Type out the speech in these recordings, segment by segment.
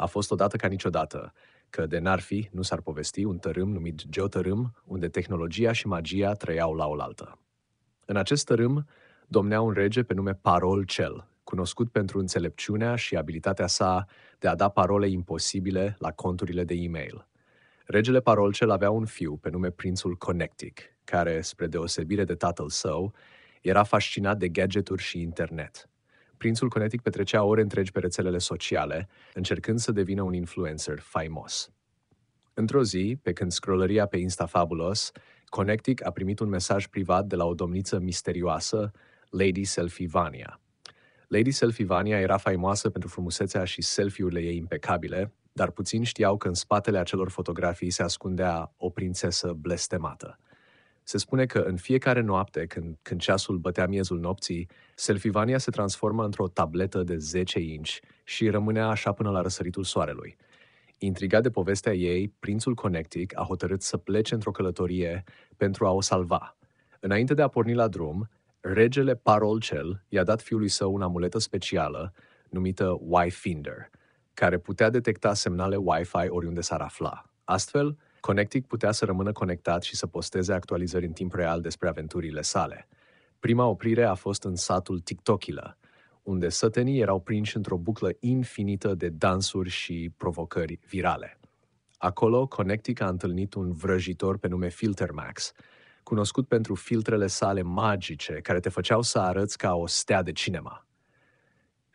A fost odată ca niciodată, că de n-ar fi, nu s-ar povesti, un tărâm numit Geotărâm, unde tehnologia și magia trăiau la oaltă. În acest tărâm domnea un rege pe nume Parol Cel, cunoscut pentru înțelepciunea și abilitatea sa de a da parole imposibile la conturile de e-mail. Regele Parol Cel avea un fiu pe nume Prințul Connectic, care, spre deosebire de tatăl său, era fascinat de gadgeturi și internet – prințul Conetic petrecea ore întregi pe rețelele sociale, încercând să devină un influencer faimos. Într-o zi, pe când scrollăria pe Insta Fabulos, Connectic a primit un mesaj privat de la o domniță misterioasă, Lady Selfivania. Lady Selfivania era faimoasă pentru frumusețea și selfie-urile ei impecabile, dar puțin știau că în spatele acelor fotografii se ascundea o prințesă blestemată. Se spune că în fiecare noapte, când, când ceasul bătea miezul nopții, Selfivania se transformă într-o tabletă de 10 inci și rămânea așa până la răsăritul soarelui. Intrigat de povestea ei, prințul Connectic a hotărât să plece într-o călătorie pentru a o salva. Înainte de a porni la drum, regele Parol cel i-a dat fiului său un amuletă specială numită Wi-Finder, care putea detecta semnale Wi-Fi oriunde s-ar afla. Astfel, Connectic putea să rămână conectat și să posteze actualizări în timp real despre aventurile sale. Prima oprire a fost în satul Tiktokilă, unde sătenii erau prinși într-o buclă infinită de dansuri și provocări virale. Acolo, Connectic a întâlnit un vrăjitor pe nume Filtermax, cunoscut pentru filtrele sale magice care te făceau să arăți ca o stea de cinema.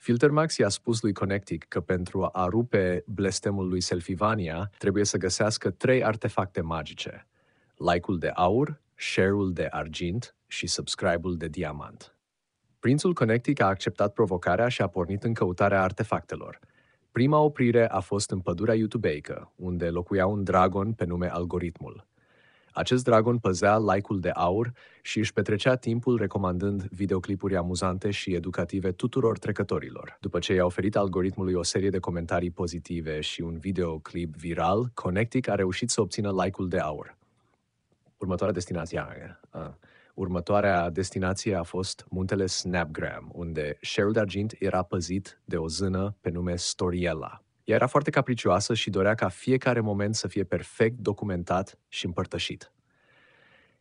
Filtermax i-a spus lui Connectic că pentru a rupe blestemul lui Selfivania trebuie să găsească trei artefacte magice. Like-ul de aur, share-ul de argint și subscribe-ul de diamant. Prințul Connectic a acceptat provocarea și a pornit în căutarea artefactelor. Prima oprire a fost în pădurea YouTubeică, unde locuia un dragon pe nume Algoritmul. Acest dragon păzea laicul de aur și își petrecea timpul recomandând videoclipuri amuzante și educative tuturor trecătorilor. După ce i-a oferit algoritmului o serie de comentarii pozitive și un videoclip viral, Connectic a reușit să obțină laicul de aur. Următoarea destinație. A, Următoarea destinație a fost muntele Snapgram, unde Sheryl de argint era păzit de o zână pe nume Storiella. Ea era foarte capricioasă și dorea ca fiecare moment să fie perfect documentat și împărtășit.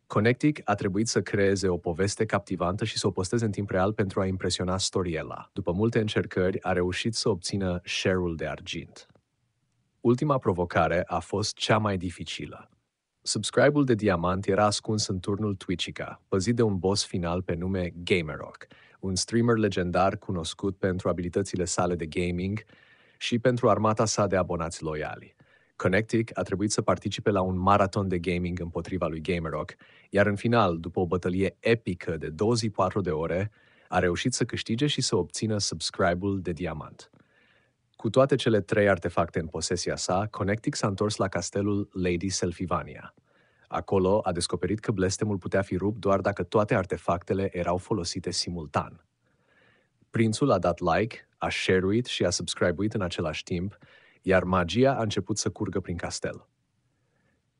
Connectic a trebuit să creeze o poveste captivantă și să o posteze în timp real pentru a impresiona storiela. După multe încercări, a reușit să obțină share-ul de argint. Ultima provocare a fost cea mai dificilă. Subscribe-ul de diamant era ascuns în turnul Twitchica, păzit de un boss final pe nume Gamerock, un streamer legendar cunoscut pentru abilitățile sale de gaming, și pentru armata sa de abonați loiali. Connectic a trebuit să participe la un maraton de gaming împotriva lui Gamerock, iar în final, după o bătălie epică de 24 de ore, a reușit să câștige și să obțină subscribe-ul de diamant. Cu toate cele trei artefacte în posesia sa, Connectic s-a întors la castelul Lady Selfivania. Acolo a descoperit că blestemul putea fi rupt doar dacă toate artefactele erau folosite simultan. Prințul a dat like a share-uit și a subscribe-uit în același timp, iar magia a început să curgă prin castel.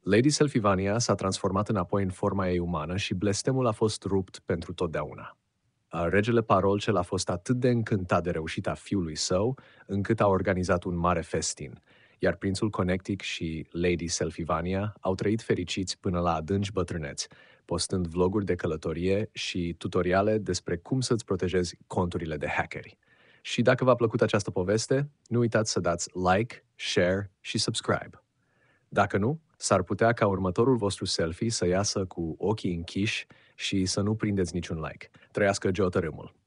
Lady Selfivania s-a transformat înapoi în forma ei umană și blestemul a fost rupt pentru totdeauna. Regele cel a fost atât de încântat de reușita fiului său, încât a organizat un mare festin, iar prințul Connectic și Lady Selfivania au trăit fericiți până la adânci bătrâneți, postând vloguri de călătorie și tutoriale despre cum să-ți protejezi conturile de hackeri. Și dacă v-a plăcut această poveste, nu uitați să dați like, share și subscribe. Dacă nu, s-ar putea ca următorul vostru selfie să iasă cu ochii închiși și să nu prindeți niciun like. Trăiască geotărâmul!